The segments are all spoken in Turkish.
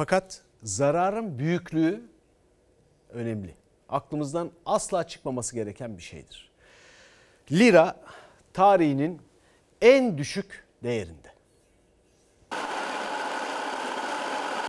Fakat zararın büyüklüğü önemli. Aklımızdan asla çıkmaması gereken bir şeydir. Lira tarihinin en düşük değerinde.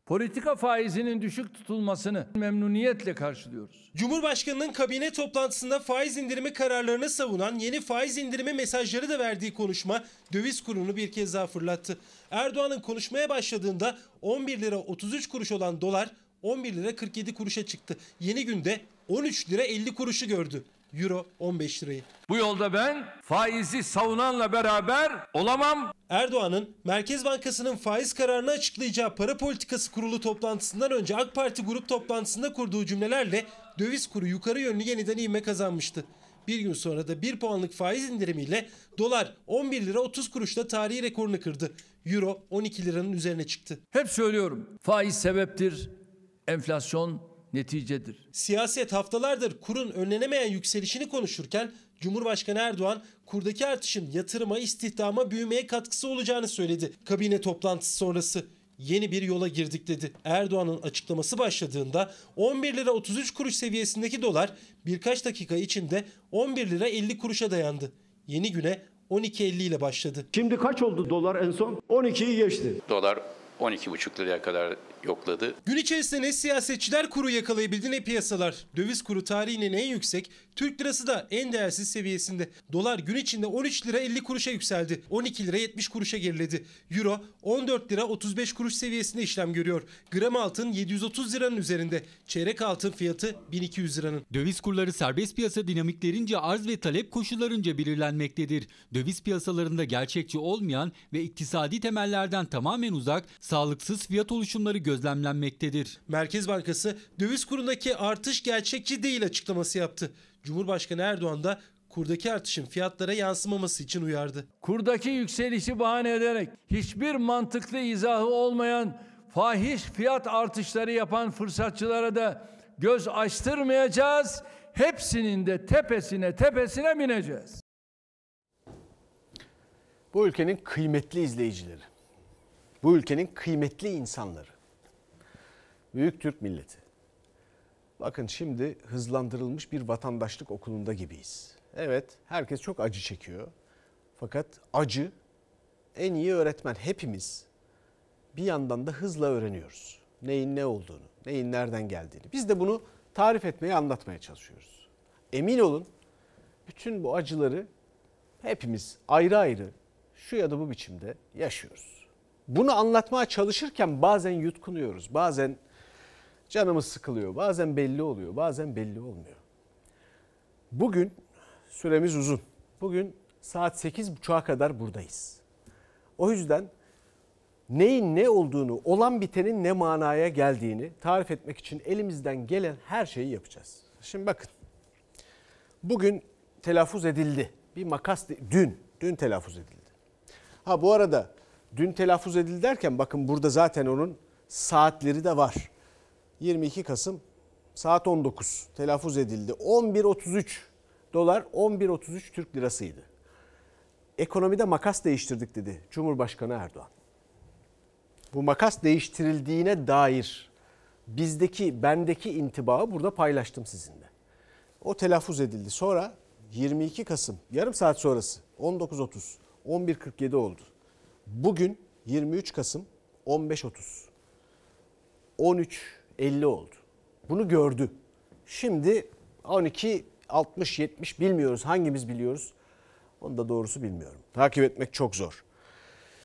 Politika faizinin düşük tutulmasını memnuniyetle karşılıyoruz. Cumhurbaşkanının kabine toplantısında faiz indirimi kararlarını savunan yeni faiz indirimi mesajları da verdiği konuşma döviz kurunu bir kez daha fırlattı. Erdoğan'ın konuşmaya başladığında 11 lira 33 kuruş olan dolar 11 lira 47 kuruşa çıktı. Yeni günde 13 lira 50 kuruşu gördü. Euro 15 lirayı. Bu yolda ben faizi savunanla beraber olamam. Erdoğan'ın Merkez Bankası'nın faiz kararını açıklayacağı para politikası kurulu toplantısından önce AK Parti grup toplantısında kurduğu cümlelerle döviz kuru yukarı yönlü yeniden ivme kazanmıştı. Bir gün sonra da 1 puanlık faiz indirimiyle dolar 11 lira 30 kuruşla tarihi rekorunu kırdı. Euro 12 liranın üzerine çıktı. Hep söylüyorum faiz sebeptir, enflasyon neticedir. Siyaset haftalardır kurun önlenemeyen yükselişini konuşurken Cumhurbaşkanı Erdoğan kurdaki artışın yatırıma, istihdama, büyümeye katkısı olacağını söyledi. Kabine toplantısı sonrası yeni bir yola girdik dedi. Erdoğan'ın açıklaması başladığında 11 lira 33 kuruş seviyesindeki dolar birkaç dakika içinde 11 lira 50 kuruşa dayandı. Yeni güne 12.50 ile başladı. Şimdi kaç oldu dolar en son? 12'yi geçti. Dolar 12,5 liraya kadar yokladı. Gün içerisinde ne siyasetçiler kuru yakalayabildi ne piyasalar. Döviz kuru tarihinin en yüksek, Türk lirası da en değersiz seviyesinde. Dolar gün içinde 13 lira 50 kuruşa yükseldi. 12 lira 70 kuruşa geriledi. Euro 14 lira 35 kuruş seviyesinde işlem görüyor. Gram altın 730 liranın üzerinde. Çeyrek altın fiyatı 1200 liranın. Döviz kurları serbest piyasa dinamiklerince arz ve talep koşullarınca belirlenmektedir. Döviz piyasalarında gerçekçi olmayan ve iktisadi temellerden tamamen uzak sağlıksız fiyat oluşumları gözlemlenmektedir. Merkez Bankası döviz kurundaki artış gerçekçi değil açıklaması yaptı. Cumhurbaşkanı Erdoğan da kurdaki artışın fiyatlara yansımaması için uyardı. Kurdaki yükselişi bahane ederek hiçbir mantıklı izahı olmayan fahiş fiyat artışları yapan fırsatçılara da göz açtırmayacağız. Hepsinin de tepesine tepesine bineceğiz. Bu ülkenin kıymetli izleyicileri bu ülkenin kıymetli insanları. Büyük Türk milleti. Bakın şimdi hızlandırılmış bir vatandaşlık okulunda gibiyiz. Evet herkes çok acı çekiyor. Fakat acı en iyi öğretmen hepimiz bir yandan da hızla öğreniyoruz. Neyin ne olduğunu, neyin nereden geldiğini. Biz de bunu tarif etmeye, anlatmaya çalışıyoruz. Emin olun bütün bu acıları hepimiz ayrı ayrı şu ya da bu biçimde yaşıyoruz bunu anlatmaya çalışırken bazen yutkunuyoruz. Bazen canımız sıkılıyor. Bazen belli oluyor. Bazen belli olmuyor. Bugün süremiz uzun. Bugün saat 8.30'a kadar buradayız. O yüzden neyin ne olduğunu, olan bitenin ne manaya geldiğini tarif etmek için elimizden gelen her şeyi yapacağız. Şimdi bakın. Bugün telaffuz edildi. Bir makas dün dün telaffuz edildi. Ha bu arada dün telaffuz edildi derken bakın burada zaten onun saatleri de var. 22 Kasım saat 19 telaffuz edildi. 11.33 dolar 11.33 Türk lirasıydı. Ekonomide makas değiştirdik dedi Cumhurbaşkanı Erdoğan. Bu makas değiştirildiğine dair bizdeki, bendeki intibağı burada paylaştım sizinle. O telaffuz edildi. Sonra 22 Kasım yarım saat sonrası 19.30 11.47 oldu. Bugün 23 Kasım 15.30. 13.50 oldu. Bunu gördü. Şimdi 12 60 70 bilmiyoruz. Hangimiz biliyoruz? Onu da doğrusu bilmiyorum. Takip etmek çok zor.